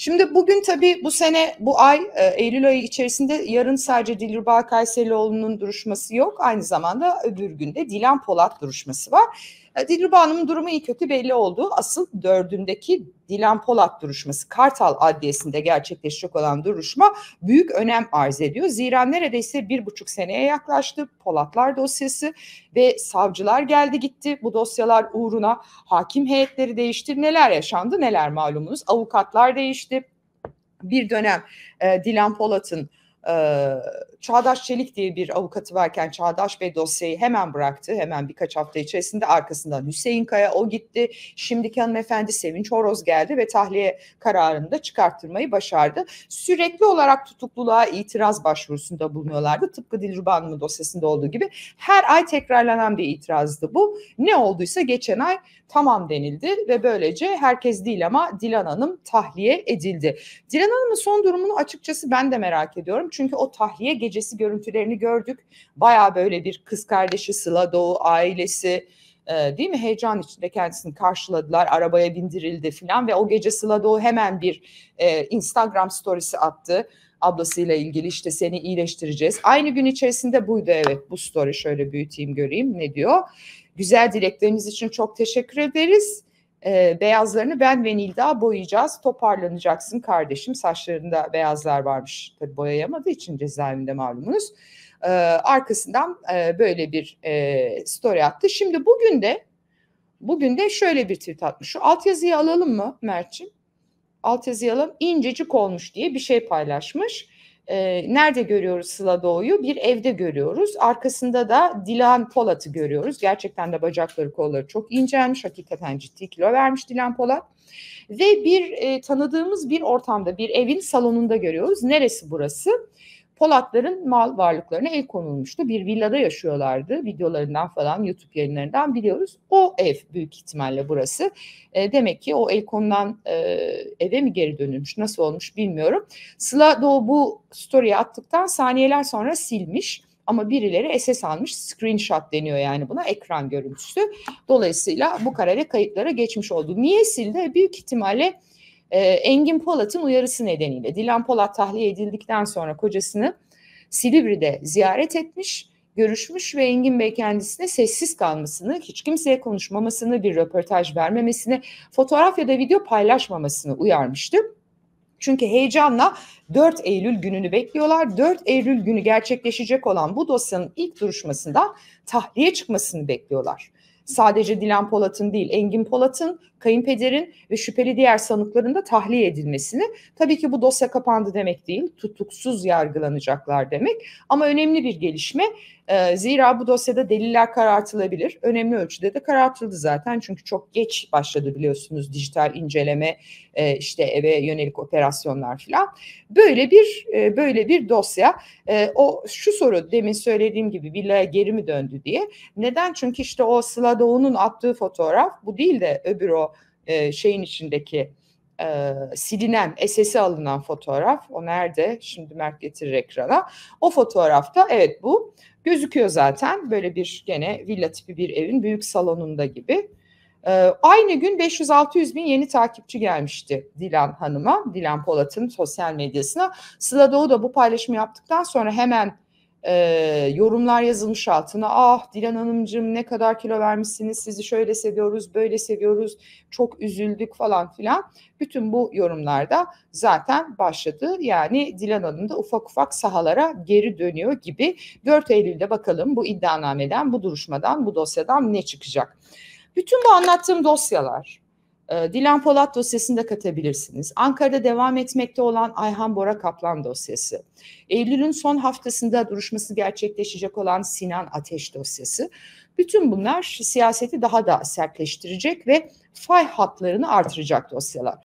Şimdi bugün tabii bu sene, bu ay, e, Eylül ayı içerisinde yarın sadece Dilruba Kayserioğlu'nun duruşması yok. Aynı zamanda öbür günde Dilan Polat duruşması var. E, Dilruba Hanım'ın durumu iyi kötü belli oldu. Asıl dördündeki Dilan Polat duruşması Kartal Adliyesi'nde gerçekleşecek olan duruşma büyük önem arz ediyor. Zira neredeyse bir buçuk seneye yaklaştı Polatlar dosyası ve savcılar geldi gitti. Bu dosyalar uğruna hakim heyetleri değişti. Neler yaşandı neler malumunuz avukatlar değişti. Bir dönem e, Dilan Polat'ın Çağdaş Çelik diye bir avukatı varken Çağdaş Bey dosyayı hemen bıraktı. Hemen birkaç hafta içerisinde arkasından Hüseyin Kaya o gitti. Şimdiki hanımefendi Sevinç Horoz geldi ve tahliye kararını da çıkarttırmayı başardı. Sürekli olarak tutukluluğa itiraz başvurusunda bulunuyorlardı. Tıpkı Dilruban mı dosyasında olduğu gibi her ay tekrarlanan bir itirazdı bu. Ne olduysa geçen ay tamam denildi ve böylece herkes değil ama Dilan Hanım tahliye edildi. Dilan Hanım'ın son durumunu açıkçası ben de merak ediyorum. Çünkü o tahliye gecesi görüntülerini gördük. Baya böyle bir kız kardeşi Sıla Doğu ailesi e, değil mi heyecan içinde kendisini karşıladılar. Arabaya bindirildi filan ve o gece Sıla Doğu hemen bir e, Instagram storiesi attı. Ablasıyla ilgili işte seni iyileştireceğiz. Aynı gün içerisinde buydu evet bu story şöyle büyüteyim göreyim ne diyor. Güzel dilekleriniz için çok teşekkür ederiz e, beyazlarını ben ve Nilda boyayacağız. Toparlanacaksın kardeşim. Saçlarında beyazlar varmış. Tabii boyayamadığı için cezaevinde malumunuz. E, arkasından e, böyle bir e, story attı. Şimdi bugün de bugün de şöyle bir tweet atmış. Şu altyazıyı alalım mı Mert'ciğim? Altyazıyı alalım. İncecik olmuş diye bir şey paylaşmış. E, nerede görüyoruz Sıla Doğu'yu? Bir evde görüyoruz. Arkasında da Dilan Polat'ı görüyoruz. Gerçekten de bacakları kolları çok incelmiş. Hakikaten ciddi kilo vermiş Dilan Polat. Ve bir e, tanıdığımız bir ortamda, bir evin salonunda görüyoruz. Neresi burası? Burası Polatların mal varlıklarına el konulmuştu. Bir villada yaşıyorlardı. Videolarından falan YouTube yayınlarından biliyoruz. O ev büyük ihtimalle burası. E, demek ki o el konulan e, eve mi geri dönülmüş nasıl olmuş bilmiyorum. Sıla Doğu bu story'e attıktan saniyeler sonra silmiş ama birileri SS almış screenshot deniyor yani buna ekran görüntüsü. Dolayısıyla bu karare kayıtlara geçmiş oldu. Niye sildi? Büyük ihtimalle e, Engin Polat'ın uyarısı nedeniyle Dilan Polat tahliye edildikten sonra kocasını Silivri'de ziyaret etmiş, görüşmüş ve Engin Bey kendisine sessiz kalmasını, hiç kimseye konuşmamasını, bir röportaj vermemesini, fotoğraf ya da video paylaşmamasını uyarmıştı. Çünkü heyecanla 4 Eylül gününü bekliyorlar. 4 Eylül günü gerçekleşecek olan bu dosyanın ilk duruşmasında tahliye çıkmasını bekliyorlar sadece Dilan Polat'ın değil Engin Polat'ın, kayınpederin ve şüpheli diğer sanıkların da tahliye edilmesini. Tabii ki bu dosya kapandı demek değil, tutuksuz yargılanacaklar demek ama önemli bir gelişme. E, zira bu dosyada deliller karartılabilir. Önemli ölçüde de karartıldı zaten çünkü çok geç başladı biliyorsunuz dijital inceleme, e, işte eve yönelik operasyonlar filan. Böyle bir e, böyle bir dosya. o şu soru demin söylediğim gibi villaya geri mi döndü diye. Neden? Çünkü işte o Sıla Hatta Doğu'nun attığı fotoğraf bu değil de öbür o e, şeyin içindeki e, silinen, esesi alınan fotoğraf. O nerede? Şimdi Mert getirir ekrana. O fotoğrafta evet bu gözüküyor zaten. Böyle bir gene villa tipi bir evin büyük salonunda gibi. E, aynı gün 500-600 bin yeni takipçi gelmişti Dilan Hanım'a, Dilan Polat'ın sosyal medyasına. Sıla Doğu da bu paylaşımı yaptıktan sonra hemen e, yorumlar yazılmış altına. Ah Dilan Hanımcığım ne kadar kilo vermişsiniz sizi şöyle seviyoruz böyle seviyoruz çok üzüldük falan filan. Bütün bu yorumlarda zaten başladı. Yani Dilan Hanım da ufak ufak sahalara geri dönüyor gibi. 4 Eylül'de bakalım bu iddianameden, bu duruşmadan, bu dosyadan ne çıkacak? Bütün bu anlattığım dosyalar ee, Dilan Polat dosyasını da katabilirsiniz. Ankara'da devam etmekte olan Ayhan Bora Kaplan dosyası. Eylül'ün son haftasında duruşması gerçekleşecek olan Sinan Ateş dosyası. Bütün bunlar siyaseti daha da sertleştirecek ve fay hatlarını artıracak dosyalar.